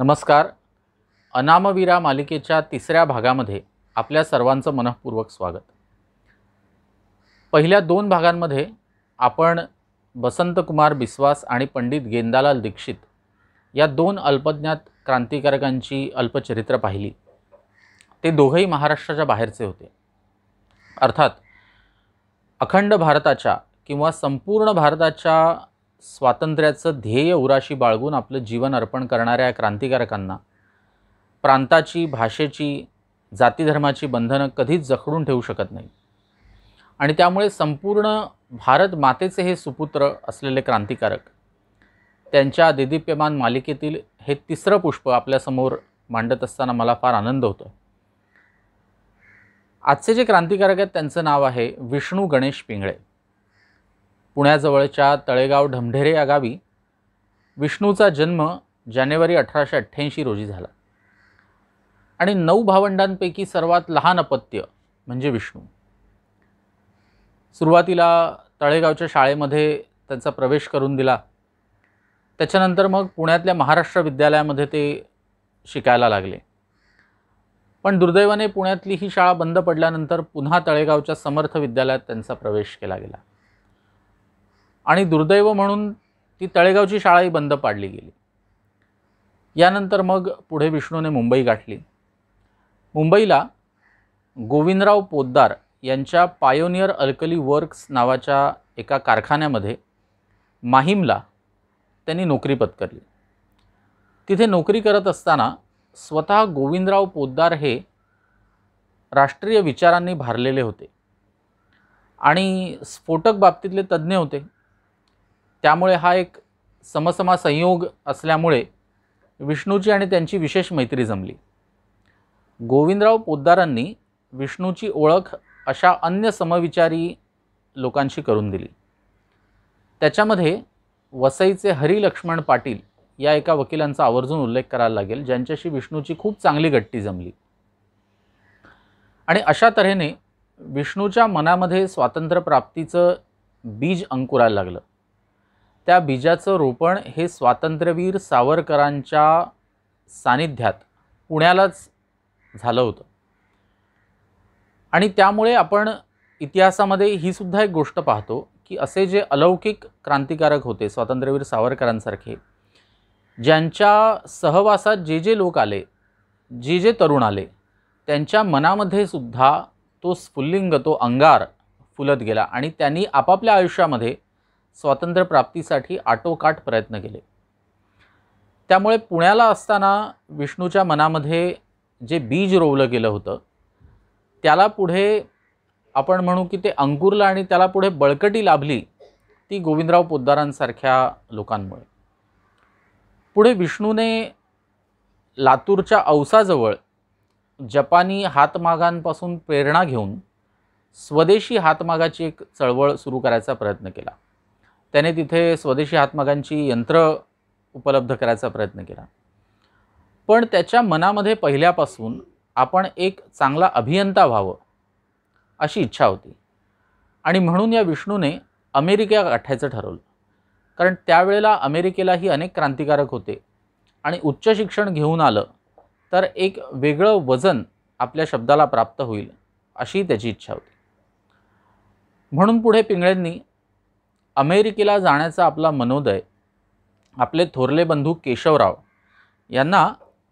नमस्कार अनामवीरा मालिकेच्या तिसऱ्या भागामध्ये आपल्या सर्वांचं मनःपूर्वक स्वागत पहिल्या दोन भागांमध्ये आपण बसंतकुमार बिस्वास आणि पंडित गेंदालाल दीक्षित या दोन अल्पज्ञात क्रांतिकारकांची अल्पचरित्र पाहिली ते दोघंही महाराष्ट्राच्या बाहेरचे होते अर्थात अखंड भारताच्या किंवा संपूर्ण भारताच्या स्वातंत्र्याचं ध्येय उराशी बाळगून आपलं जीवन अर्पण करणाऱ्या क्रांतिकारकांना प्रांताची भाषेची जातीधर्माची बंधनं कधीच जखडून ठेवू शकत नाही आणि त्यामुळे संपूर्ण भारत मातेचे हे सुपुत्र असलेले क्रांतिकारक त्यांच्या दिदिप्यमान मालिकेतील हे तिसरं पुष्प आपल्यासमोर मांडत असताना मला फार आनंद होतो आजचे जे क्रांतिकारक आहेत त्यांचं नाव आहे विष्णू गणेश पिंगळे पुण्याजवळच्या तळेगाव ढमढेरे या गावी विष्णूचा जन्म जानेवारी अठराशे अठ्ठ्याऐंशी रोजी झाला आणि नऊ भावंडांपैकी सर्वात लहान अपत्य म्हणजे विष्णू सुरुवातीला तळेगावच्या शाळेमध्ये त्यांचा प्रवेश करून दिला त्याच्यानंतर मग पुण्यातल्या महाराष्ट्र विद्यालयामध्ये ते शिकायला लागले पण दुर्दैवाने पुण्यातली ही शाळा बंद पडल्यानंतर पुन्हा तळेगावच्या समर्थ विद्यालयात त्यांचा प्रवेश केला गेला आणि दुर्दैव म्हणून ती तळेगावची शाळाही बंद पाडली गेली यानंतर मग पुढे विष्णूने मुंबई गाठली मुंबईला गोविंदराव पोद्दार यांच्या पायोनियर अल्कली वर्क्स नावाच्या एका कारखान्यामध्ये माहीमला त्यांनी नोकरी पत्करली तिथे नोकरी करत असताना स्वतः गोविंदराव पोद्दार हे राष्ट्रीय विचारांनी भारलेले होते आणि स्फोटक बाबतीतले तज्ज्ञ होते त्यामुळे हा एक समसमा संयोग असल्यामुळे विष्णूची आणि त्यांची विशेष मैत्री जमली गोविंदराव पोद्दारांनी विष्णूची ओळख अशा अन्य समविचारी लोकांशी करून दिली त्याच्यामध्ये वसईचे लक्ष्मण पाटील या एका वकिलांचा आवर्जून उल्लेख करायला लागेल ज्यांच्याशी विष्णूची खूप चांगली गट्टी जमली आणि अशा तऱ्हेने विष्णूच्या मनामध्ये स्वातंत्र्यप्राप्तीचं बीज अंकुरायला लागलं त्या बीजाचं रोपण हे स्वातंत्र्यवीर सावरकरांच्या सानिध्यात पुण्यालाच झालं होतं आणि त्यामुळे आपण इतिहासामध्ये ही सुद्धा एक गोष्ट पाहतो की असे जे अलौकिक क्रांतिकारक होते स्वातंत्र्यवीर सावरकरांसारखे ज्यांच्या सहवासात जे जे लोक आले जे जे तरुण आले त्यांच्या मनामध्ये सुद्धा तो स्फुल्लिंग तो अंगार फुलत गेला आणि त्यांनी आपापल्या आयुष्यामध्ये स्वातंत्र्यप्राप्तीसाठी आटोकाट प्रयत्न केले त्यामुळे पुण्याला असताना विष्णूच्या मनामध्ये जे बीज रोवलं गेलं होतं त्याला पुढे आपण म्हणू की ते अंकुरलं आणि त्याला पुढे बळकटी लाभली ती गोविंदराव पोद्दारांसारख्या लोकांमुळे पुढे विष्णूने लातूरच्या औसाजवळ जपानी हातमागांपासून प्रेरणा घेऊन स्वदेशी हातमागाची एक चळवळ सुरू करायचा प्रयत्न केला त्याने तिथे स्वदेशी हातमागांची यंत्र उपलब्ध करायचा प्रयत्न केला पण त्याच्या मनामध्ये पहिल्यापासून आपण एक चांगला अभियंता व्हावं अशी इच्छा होती आणि म्हणून या विष्णूने अमेरिका गाठायचं ठरवलं कारण त्यावेळेला अमेरिकेलाही अनेक क्रांतिकारक होते आणि उच्च शिक्षण घेऊन आलं तर एक वेगळं वजन आपल्या शब्दाला प्राप्त होईल अशी त्याची इच्छा होती म्हणून पुढे पिंगळ्यांनी अमेरिकेला जाण्याचा आपला मनोदय आपले थोरले बंधू केशवराव यांना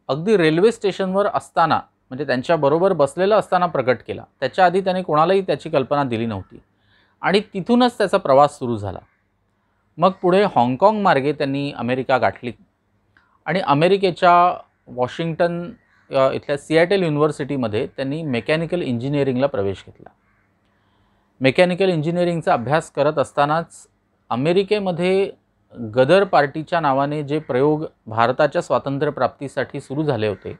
अगदी रेल्वे स्टेशनवर असताना म्हणजे त्यांच्याबरोबर बसलेलं असताना प्रकट केला त्याच्या आधी त्याने कोणालाही त्याची कल्पना दिली नव्हती आणि तिथूनच त्याचा प्रवास सुरू झाला मग पुढे हाँगकाँग मार्गे त्यांनी अमेरिका गाठली आणि अमेरिकेच्या वॉशिंग्टन इथल्या सिॲटेल युनिव्हर्सिटीमध्ये त्यांनी मेकॅनिकल इंजिनिअरिंगला प्रवेश घेतला मेकॅनिकल इंजिनिअरिंगचा अभ्यास करत असतानाच अमेरिकेमध्ये गदर पार्टीच्या नावाने जे प्रयोग भारताच्या स्वातंत्र्यप्राप्तीसाठी सुरू झाले होते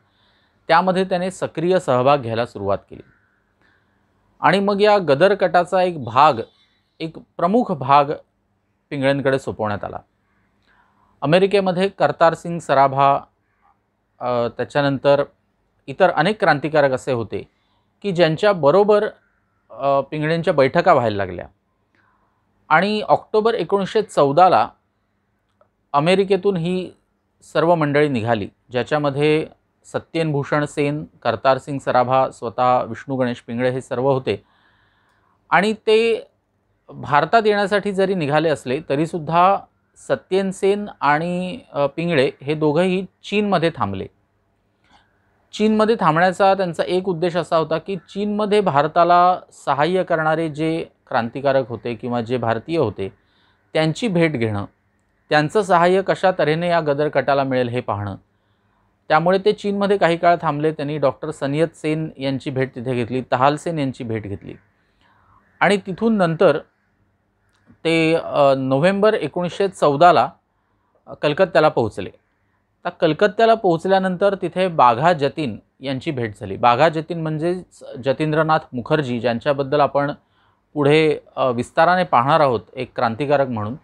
त्यामध्ये त्याने सक्रिय सहभाग घ्यायला सुरुवात केली आणि मग या गदर कटाचा एक भाग एक प्रमुख भाग पिंगळ्यांकडे सोपवण्यात आला अमेरिकेमध्ये करतार सिंग सराभा त्याच्यानंतर इतर अनेक क्रांतिकारक असे होते की ज्यांच्याबरोबर पिंगळेंच्या बैठका व्हायला लागल्या आणि ऑक्टोबर एकोणीसशे चौदाला अमेरिकेतून ही सर्व मंडळी निघाली ज्याच्यामध्ये सत्येन भूषण सेन करतार सिंग सराभा स्वतः विष्णू गणेश पिंगळे हे सर्व होते आणि ते भारतात येण्यासाठी जरी निघाले असले तरीसुद्धा सत्येन सेन आणि पिंगळे हे दोघंही चीनमध्ये थांबले चीनमध्ये थांबण्याचा त्यांचा एक उद्देश असा होता की चीनमध्ये भारताला सहाय्य करणारे जे क्रांतिकारक होते किंवा जे भारतीय होते त्यांची भेट घेणं त्यांचं सहाय्य कशा तऱ्हेने या गदर कटाला मिळेल हे पाहणं त्यामुळे ते चीनमध्ये काही काळ थांबले त्यांनी डॉक्टर सनियत सेन यांची भेट तिथे घेतली तहाल सेन यांची भेट घेतली आणि तिथून नंतर ते नोव्हेंबर एकोणीसशे चौदाला कलकत्त्याला पोहोचले आता कलकत्त्याला पोहोचल्यानंतर तिथे बाघा जतीन यांची भेट झाली बाघा जतीन म्हणजेच जतींद्रनाथ मुखर्जी ज्यांच्याबद्दल आपण पुढे विस्ताराने पाहणार आहोत एक क्रांतिकारक म्हणून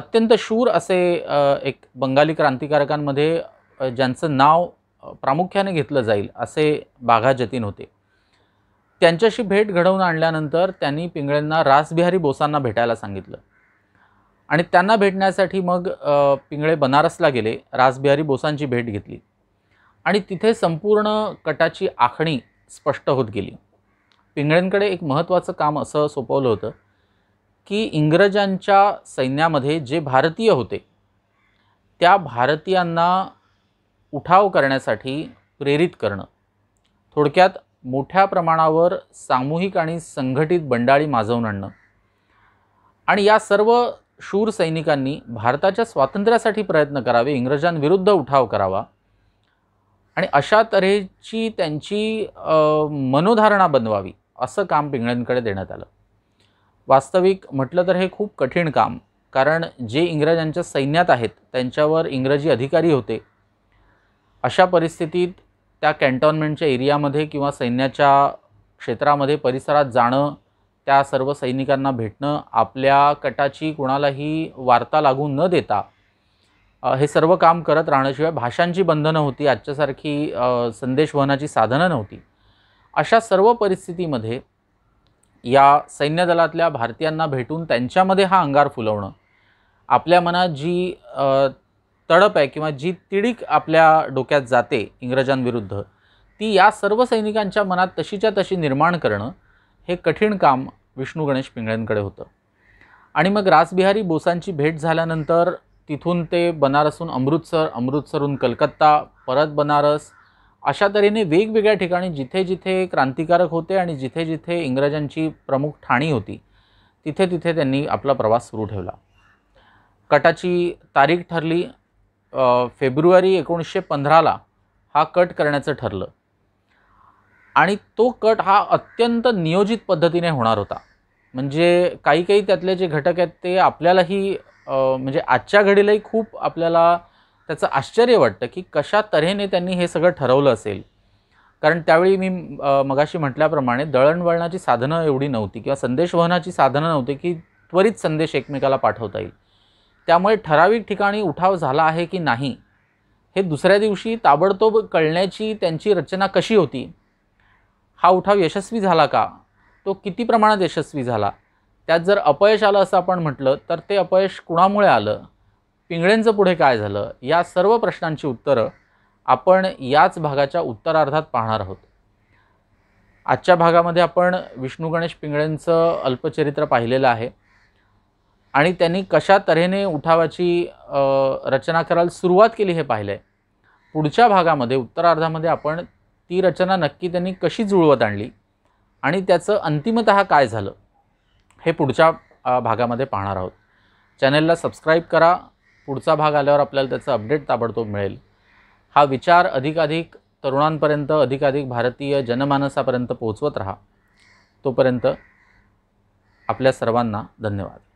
अत्यंत शूर असे एक बंगाली क्रांतिकारकांमध्ये ज्यांचं नाव प्रामुख्याने घेतलं जाईल असे बाघा जतीन होते त्यांच्याशी भेट घडवून आणल्यानंतर त्यांनी पिंगळेंना रासबिहारी बोसांना भेटायला सांगितलं आणि त्यांना भेटण्यासाठी मग पिंगळे बनारसला गेले राजबिहारी बोसांची भेट घेतली आणि तिथे संपूर्ण कटाची आखणी स्पष्ट होत गेली पिंगळेंकडे एक महत्त्वाचं काम असं सोपवलं होतं की इंग्रजांच्या सैन्यामध्ये जे भारतीय होते त्या भारतीयांना उठाव करण्यासाठी प्रेरित करणं थोडक्यात मोठ्या प्रमाणावर सामूहिक आणि संघटित बंडाळी माजवून आणणं आणि या सर्व शूर सैनिकांनी भारताच्या स्वातंत्र्यासाठी प्रयत्न करावे इंग्रजांविरुद्ध उठाव करावा आणि अशा तऱ्हेची त्यांची मनोधारणा बनवावी असं काम पिंगळ्यांकडे देण्यात आलं वास्तविक म्हटलं तर हे खूप कठीण काम कारण जे इंग्रजांच्या सैन्यात आहेत त्यांच्यावर इंग्रजी अधिकारी होते अशा परिस्थितीत त्या कॅन्टॉनमेंटच्या एरियामध्ये किंवा सैन्याच्या क्षेत्रामध्ये परिसरात जाणं त्या सर्व सैनिकांना भेटणं आपल्या कटाची कोणालाही वार्ता लागू न देता हे सर्व काम करत राहण्याशिवाय भाषांची बंधनं होती आजच्यासारखी संदेशवहनाची साधनं नव्हती अशा सर्व परिस्थितीमध्ये या सैन्यदलातल्या भारतीयांना भेटून त्यांच्यामध्ये हा अंगार फुलवणं आपल्या मनात जी तडप आहे किंवा जी तिडीक आपल्या डोक्यात जाते इंग्रजांविरुद्ध ती या सर्व सैनिकांच्या मनात तशीच्या तशी निर्माण करणं हे कठीण काम विष्णू गणेश पिंगळ्यांकडे होतं आणि मग रासबिहारी बोसांची भेट झाल्यानंतर तिथून ते बनारसहून अमृतसर अमृतसरहून कलकत्ता परत बनारस अशा तऱ्हेने वेगवेगळ्या ठिकाणी जिथे जिथे क्रांतिकारक होते आणि जिथे जिथे इंग्रजांची प्रमुख ठाणी होती तिथे तिथे त्यांनी आपला प्रवास सुरू ठेवला कटाची तारीख ठरली फेब्रुवारी एकोणीसशे पंधराला हा कट करण्याचं ठरलं आणि तो कट हा अत्यंत नियोजित पद्धतीने होणार होता म्हणजे काही काही त्यातले जे घटक आहेत ते आपल्यालाही म्हणजे आजच्या घडीलाही खूप आपल्याला त्याचं आश्चर्य वाटतं की कशा तऱ्हेने त्यांनी हे सगळं ठरवलं असेल कारण त्यावेळी मी मगाशी म्हटल्याप्रमाणे दळणवळणाची साधनं एवढी नव्हती किंवा संदेशवहनाची साधनं नव्हती की त्वरित संदेश एकमेकाला पाठवता येईल त्यामुळे ठराविक ठिकाणी उठाव झाला आहे की नाही हे दुसऱ्या दिवशी ताबडतोब कळण्याची त्यांची रचना कशी होती हा उठाव यशस्वी झाला का तो किती प्रमाणात यशस्वी झाला त्यात जर अपयश आलं असं आपण म्हटलं तर ते अपयश कुणामुळे आलं पिंगळेंचं पुढे काय झालं या सर्व प्रश्नांची उत्तरं आपण याच भागाच्या उत्तरार्धात पाहणार आहोत आजच्या भागामध्ये आपण विष्णू गणेश पिंगळेंचं अल्पचरित्र पाहिलेलं आहे आणि त्यांनी कशा तऱ्हेने उठावाची रचना करायला सुरुवात केली हे पाहिलं आहे पुढच्या भागामध्ये उत्तरार्धामध्ये आपण ती रचना नक्की त्यांनी कशी जुळवत आणली आणि त्याचं अंतिमत काय झालं हे पुढच्या भागामध्ये पाहणार आहोत चॅनेलला सबस्क्राईब करा पुढचा भाग आल्यावर आपल्याला त्याचं अपडेट ताबडतोब मिळेल हा विचार अधिकाधिक तरुणांपर्यंत अधिकाधिक भारतीय जनमानसापर्यंत पोहोचवत राहा तोपर्यंत आपल्या सर्वांना धन्यवाद